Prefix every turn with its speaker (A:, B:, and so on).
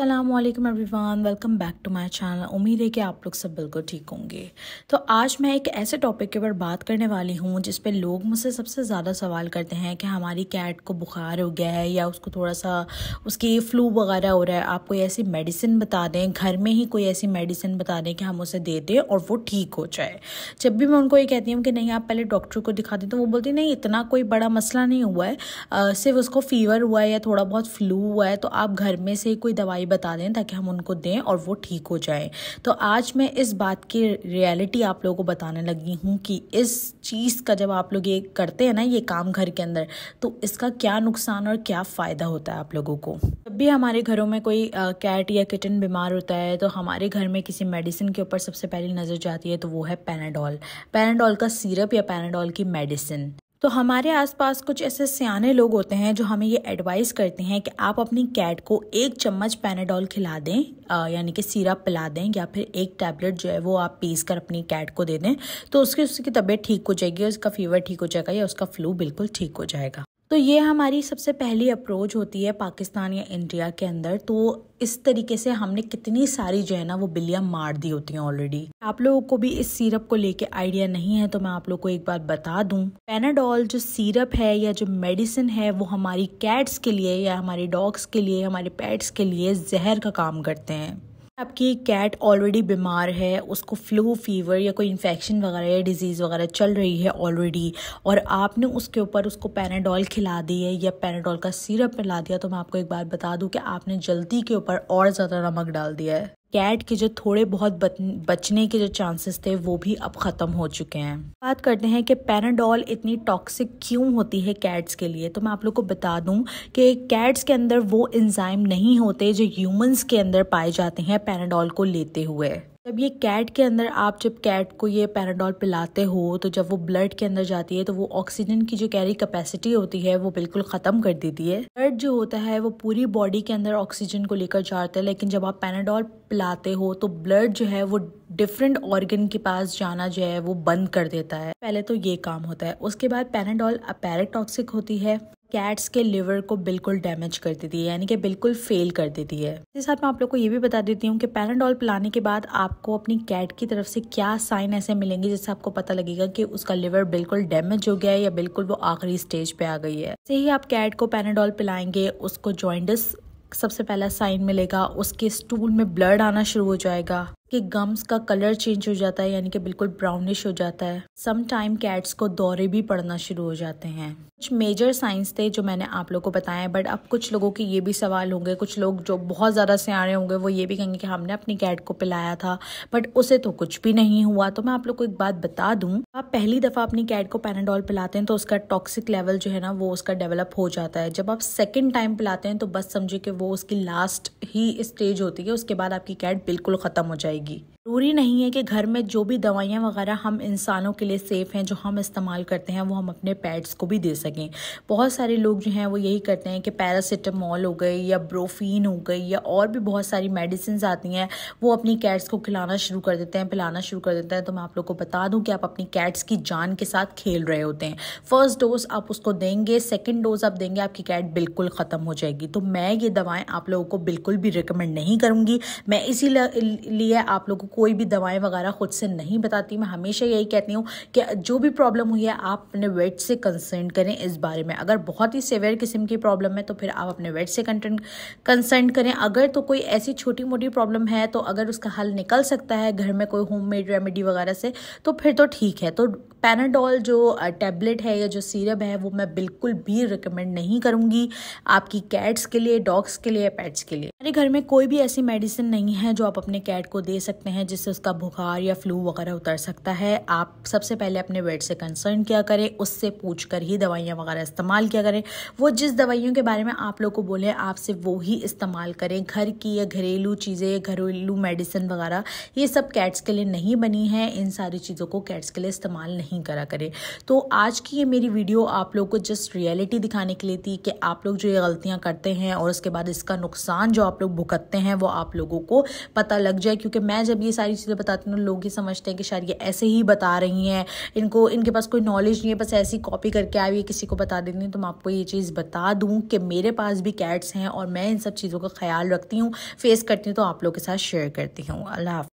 A: अल्लाम everyone welcome back to my channel उम्मीद है कि आप लोग सब बिल्कुल ठीक होंगे तो आज मैं एक ऐसे टॉपिक के ऊपर बात करने वाली हूँ जिस पे लोग मुझसे सबसे ज़्यादा सवाल करते हैं कि हमारी कैट को बुखार हो गया है या उसको थोड़ा सा उसकी फ़्लू वगैरह हो रहा है आप कोई ऐसी मेडिसिन बता दें घर में ही कोई ऐसी मेडिसिन बता दें कि हम उसे दे दें और वो ठीक हो जाए जब भी मैं उनको ये कहती हूँ कि नहीं आप पहले डॉक्टर को दिखा दें तो वो बोलती नहीं इतना कोई बड़ा मसला नहीं हुआ है सिर्फ उसको फीवर हुआ है या थोड़ा बहुत फ्लू हुआ है तो आप घर में से कोई दवाई बता दें ताकि हम उनको दें और वो ठीक हो जाए तो आज मैं इस बात की रियलिटी आप लोगों को बताने लगी हूँ कि इस चीज़ का जब आप लोग ये करते हैं ना ये काम घर के अंदर तो इसका क्या नुकसान और क्या फ़ायदा होता है आप लोगों को जब भी हमारे घरों में कोई कैट या किटन बीमार होता है तो हमारे घर में किसी मेडिसिन के ऊपर सबसे पहली नज़र जाती है तो वो है पैनाडॉल पैनाडॉल का सीरप या पैनाडॉल की मेडिसिन तो हमारे आसपास कुछ ऐसे सियाने लोग होते हैं जो हमें ये एडवाइस करते हैं कि आप अपनी कैट को एक चम्मच पैनाडॉल खिला दें यानी कि सिरप पिला दें या फिर एक टैबलेट जो है वो आप पीस कर अपनी कैट को दे दें तो उसकी उसकी तबीयत ठीक हो जाएगी उसका फीवर ठीक हो जाएगा या उसका फ्लू बिल्कुल ठीक हो जाएगा तो ये हमारी सबसे पहली अप्रोच होती है पाकिस्तान या इंडिया के अंदर तो इस तरीके से हमने कितनी सारी जो है ना वो बिल्लियाँ मार दी होती हैं ऑलरेडी आप लोगों को भी इस सीरप को लेके आइडिया नहीं है तो मैं आप लोगों को एक बार बता दूं पेनाडॉल जो सीरप है या जो मेडिसिन है वो हमारी कैट्स के लिए या हमारे डॉग्स के लिए हमारे पेट्स के लिए जहर का काम करते हैं आपकी कैट ऑलरेडी बीमार है उसको फ्लू फीवर या कोई इन्फेक्शन वगैरह या डिजीज़ वगैरह चल रही है ऑलरेडी और आपने उसके ऊपर उसको पैनाडोल खिला दी है या पैनाडोल का सिरप मिला दिया तो मैं आपको एक बार बता दूं कि आपने जल्दी के ऊपर और ज़्यादा नमक डाल दिया है कैट के जो थोड़े बहुत बचने के जो चांसेस थे वो भी अब ख़त्म हो चुके हैं बात करते हैं कि पैराडॉल इतनी टॉक्सिक क्यों होती है कैट्स के लिए तो मैं आप लोग को बता दूं कि कैट्स के अंदर वो इंजाइम नहीं होते जो ह्यूमंस के अंदर पाए जाते हैं पैराडॉल को लेते हुए जब ये कैट के अंदर आप जब कैट को ये पैराडॉल पिलाते हो तो जब वो ब्लड के अंदर जाती है तो वो ऑक्सीजन की जो कैरी कैपेसिटी होती है वो बिल्कुल ख़त्म कर देती है ब्लड जो होता है वो पूरी बॉडी के अंदर ऑक्सीजन को लेकर जाता है लेकिन जब आप पैराडॉल पिलाते हो तो ब्लड जो है वो डिफरेंट ऑर्गन के पास जाना जो है वो बंद कर देता है पहले तो ये काम होता है उसके बाद पैराडॉल अपैरेट टॉक्सिक होती है कैट्स के लिवर को बिल्कुल डैमेज कर देती है यानी कि बिल्कुल फेल कर देती है इसके साथ मैं आप लोग को ये भी बता देती हूँ कि पैराडॉल पिलाने के बाद आपको अपनी कैट की तरफ से क्या साइन ऐसे मिलेंगे जिससे आपको पता लगेगा कि उसका लिवर बिल्कुल डैमेज हो गया है या बिल्कुल वो आखिरी स्टेज पे आ गई है जैसे ही आप कैट को पैराडॉल पिलाएंगे उसको ज्वाइंडस सबसे पहला साइन मिलेगा उसके स्टूल में ब्लड आना शुरू हो जाएगा कि गम्स का कलर चेंज हो जाता है यानी कि बिल्कुल ब्राउनिश हो जाता है सम टाइम कैट्स को दौरे भी पड़ना शुरू हो जाते हैं कुछ मेजर साइंस थे जो मैंने आप लोगों को बताया बट अब कुछ लोगों के ये भी सवाल होंगे कुछ लोग जो बहुत ज़्यादा सियाने होंगे वो ये भी कहेंगे कि हमने अपनी कैट को पिलाया था बट उसे तो कुछ भी नहीं हुआ तो मैं आप लोग को एक बात बता दूँ आप पहली दफ़ा अपनी कैट को पैनाडॉल पिलाते हैं तो उसका टॉक्सिक लेवल जो है ना वो उसका डेवलप हो जाता है जब आप सेकेंड टाइम पिलाते हैं तो बस समझिए कि वो उसकी लास्ट ही स्टेज होती है उसके बाद आपकी कैट बिल्कुल ख़त्म हो जाएगी consegue ज़रूरी नहीं है कि घर में जो भी दवाइयाँ वगैरह हम इंसानों के लिए सेफ़ हैं जो हम इस्तेमाल करते हैं वो हम अपने पेट्स को भी दे सकें बहुत सारे लोग जो हैं वो यही करते हैं कि पैरासीटामॉल हो गई या ब्रोफीन हो गई या और भी बहुत सारी मेडिसिन आती हैं वो अपनी कैट्स को खिलाना शुरू कर देते हैं पिलाना शुरू कर देते हैं तो मैं आप लोग को बता दूँ कि आप अपनी कैट्स की जान के साथ खेल रहे होते हैं फर्स्ट डोज आप उसको देंगे सेकेंड डोज आप देंगे आपकी कैट बिल्कुल ख़त्म हो जाएगी तो मैं ये दवाएँ आप लोगों को बिल्कुल भी रिकमेंड नहीं करूँगी मैं इसी लिए आप लोगों को कोई भी दवाएं वगैरह खुद से नहीं बताती मैं हमेशा यही कहती हूँ कि जो भी प्रॉब्लम हुई है आप अपने वेट से कंसर्न करें इस बारे में अगर बहुत ही सेवेयर किस्म की प्रॉब्लम है तो फिर आप अपने वेट से कंसर्न करें अगर तो कोई ऐसी छोटी मोटी प्रॉब्लम है तो अगर उसका हल निकल सकता है घर में कोई होम मेड रेमेडी वगैरह से तो फिर तो ठीक है तो पैनाडोल जो टैबलेट है या जो सीरप है वो मैं बिल्कुल भी रिकमेंड नहीं करूँगी आपकी कैट्स के लिए डॉग्स के लिए पेट्स के लिए हमारे घर में कोई भी ऐसी मेडिसिन नहीं है जो आप अपने कैट को दे सकते हैं जिससे उसका बुखार या फ्लू वगैरह उतर सकता है आप सबसे पहले अपने वेट से कंसर्न किया करें उससे पूछ कर ही दवाइयाँ वगैरह इस्तेमाल किया करें वो जिस दवाइयों के बारे में आप लोग को बोले आपसे वो ही इस्तेमाल करें घर की या घरेलू चीज़ें घरेलू मेडिसिन वगैरह ये सब कैट्स के लिए नहीं बनी है इन सारी चीज़ों को कैट्स के लिए इस्तेमाल नहीं नहीं करा करें तो आज की ये मेरी वीडियो आप लोग को जस्ट रियलिटी दिखाने के लिए थी कि आप लोग जो ये गलतियाँ करते हैं और उसके बाद इसका नुकसान जो आप लोग भुगतते हैं वो आप लोगों को पता लग जाए क्योंकि मैं जब ये सारी चीज़ें बताती हूँ लोग ये समझते हैं कि शायद ये ऐसे ही बता रही हैं इनको इनके पास कोई नॉलेज नहीं है बस ऐसी कॉपी करके आई है किसी को बता देती हूँ तो मैं आपको ये चीज़ बता दूँ कि मेरे पास भी कैट्स हैं और मैं इन सब चीज़ों का ख्याल रखती हूँ फेस करती हूँ तो आप लोग के साथ शेयर करती हूँ अल्लाह